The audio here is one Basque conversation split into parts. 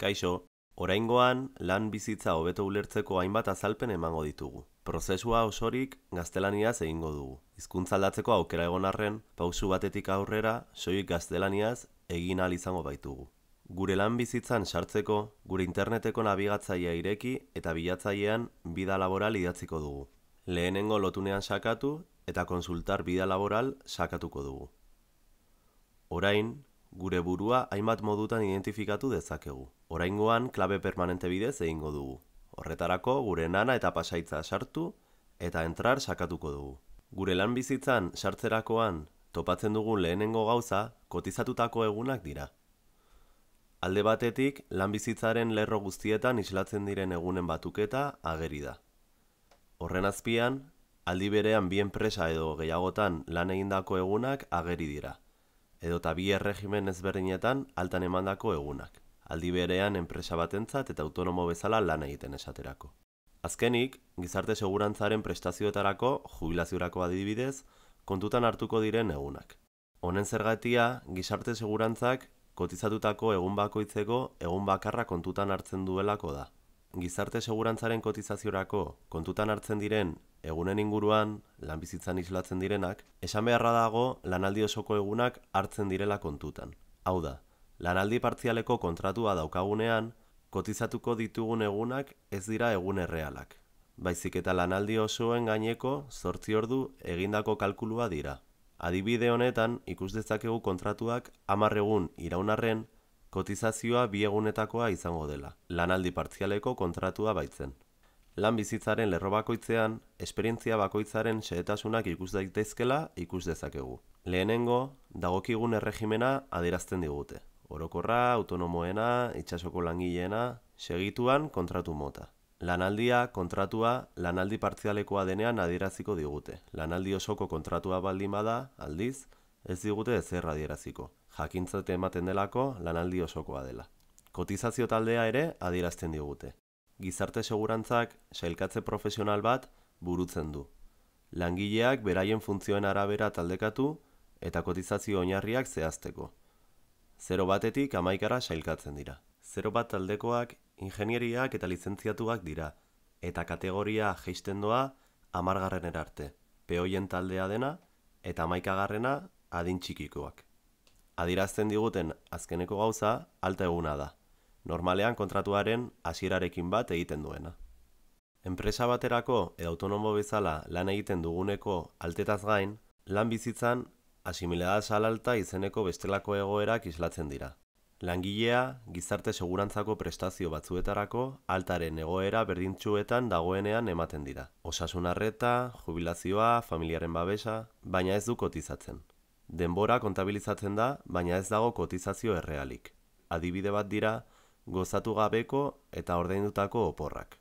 Kaixo, oraingoan lan bizitza hobeto ulertzeko hainbat azalpen emango ditugu. Prozesua osorik gaztelaniaz egingo dugu. Hizkuntza aldatzeko aukera egon arren, pausu batetik aurrera soilik gaztelaniaz egin ahal izango baitugu. Gure lan bizitzan sartzeko, gure interneteko nabigatzailea ireki eta bilatzailean bida laboral idatziko dugu. Lehenengo lotunean sakatu eta konsultar bida sakatuko dugu. Orain, gure burua hainbat modutan identifikatu dezakegu. Oraingoan klabe permanente bidez egingo dugu. Horretarako gure nana eta pasaitza sartu eta entrar sakatuko dugu. Gure lan bizitzan sartzerakoan topatzen dugun lehenengo gauza kotizatutako egunak dira. Alde batetik lan bizitzaren lerro guztietan islatzen diren egunen batuketa ageri da. Horren azpian, aldi berean bien presa edo gehiagotan lan egindako egunak ageri dira edo eta bi erregimen ezberdinetan altan emandako egunak. Aldi berean enpresa batentzat eta autonomo bezala lan egiten esaterako. Azkenik, gizarte segurantzaren prestazioetarako jubilaziorako adibidez, kontutan hartuko diren egunak. Honen zergatia, gizarte segurantzak kotizatutako egun bakoitzeko egun bakarra kontutan hartzen duelako da gizarte segurantzaren kotizaziorako kontutan hartzen diren egunen inguruan lanbizitzan islatzen direnak, esan beharra dago lanaldi osoko egunak hartzen direla kontutan. Hau da, lanaldi partzialeko kontratua daukagunean, kotizatuko ditugun egunak ez dira egun errealak. Baizik eta lanaldi osoen gaineko zortzi ordu egindako kalkulua dira. Adibide honetan ikus dezakegu kontratuak amarregun iraunarren kotizazioa bi izango dela, lanaldi partzialeko kontratua baitzen. Lan bizitzaren lerro bakoitzean, esperientzia bakoitzaren xehetasunak ikus daitezkela ikus dezakegu. Lehenengo, dagokigun erregimena adierazten digute. Orokorra, autonomoena, itxasoko langileena, segituan kontratu mota. Lanaldia, kontratua, lanaldi partzialekoa denean adieraziko digute. Lanaldi osoko kontratua baldimada, bada, aldiz, ez digute ezer adieraziko jakintzote ematen delako lanaldi osokoa dela. Kotizazio taldea ere adierazten digute. Gizarte segurantzak sailkatze profesional bat burutzen du. Langileak beraien funtzioen arabera taldekatu eta kotizazio oinarriak zehazteko. Zero batetik amaikara sailkatzen dira. Zero bat taldekoak ingenieriak eta lizentziatuak dira, eta kategoria jeisten doa amargarren erarte, peoien taldea dena eta amaikagarrena adin txikikoak adirazten diguten azkeneko gauza alta eguna da. Normalean kontratuaren hasierarekin bat egiten duena. Enpresa baterako edo autonomo bezala lan egiten duguneko altetaz gain, lan bizitzan asimilada salalta izeneko bestelako egoerak islatzen dira. Langilea gizarte segurantzako prestazio batzuetarako altaren egoera berdintxuetan dagoenean ematen dira. Osasunarreta, jubilazioa, familiaren babesa, baina ez du kotizatzen denbora kontabilizatzen da, baina ez dago kotizazio errealik. Adibide bat dira, gozatu gabeko eta ordaindutako oporrak.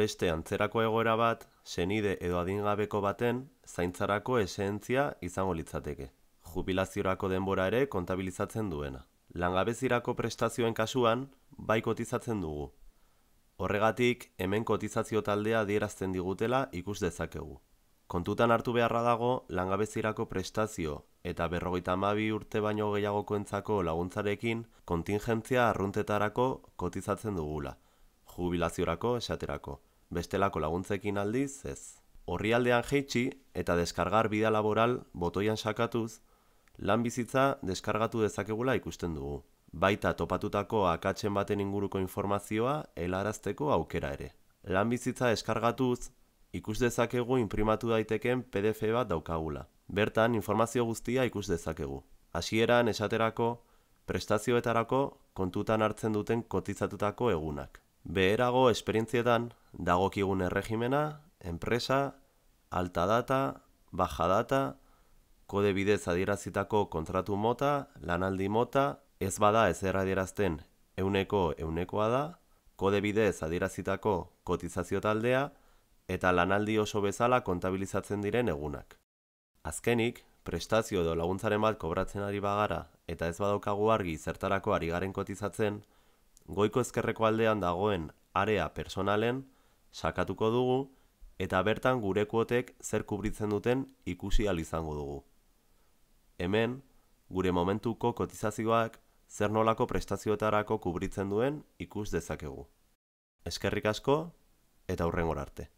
Beste antzerako egoera bat, senide edo adingabeko baten, zaintzarako esentzia izango litzateke. Jubilaziorako denbora ere kontabilizatzen duena. Langabezirako prestazioen kasuan, bai kotizatzen dugu. Horregatik, hemen kotizazio taldea dierazten digutela ikus dezakegu. Kontutan hartu beharra dago langabezirako prestazio eta berrogeita hamabi urte baino gehiagokoentzako laguntzarekin kontingentzia arruntetarako kotizatzen dugula, jubilaziorako esaterako, bestelako laguntzekin aldiz ez. Horrialdean jeitsi eta deskargar bida laboral botoian sakatuz, lan bizitza deskargatu dezakegula ikusten dugu. Baita topatutako akatzen baten inguruko informazioa helarazteko aukera ere. Lan bizitza deskargatuz, ikus dezakegu imprimatu daitekeen PDF bat daukagula. Bertan informazio guztia ikus dezakegu. Hasieran esaterako prestazioetarako kontutan hartzen duten kotizatutako egunak. Beherago esperientzietan dagokigun erregimena, enpresa, alta data, baja data, kode bidez adierazitako kontratu mota, lanaldi mota, ez bada ez erradierazten euneko eunekoa da, kode bidez adierazitako kotizazio taldea, eta lanaldi oso bezala kontabilizatzen diren egunak. Azkenik, prestazio edo laguntzaren bat kobratzen ari bagara eta ez badaukagu argi zertarako ari garen kotizatzen, goiko ezkerreko aldean dagoen area personalen sakatuko dugu eta bertan gure kuotek zer kubritzen duten ikusi al izango dugu. Hemen, gure momentuko kotizazioak zer nolako prestazioetarako kubritzen duen ikus dezakegu. Eskerrik asko eta hurrengor arte.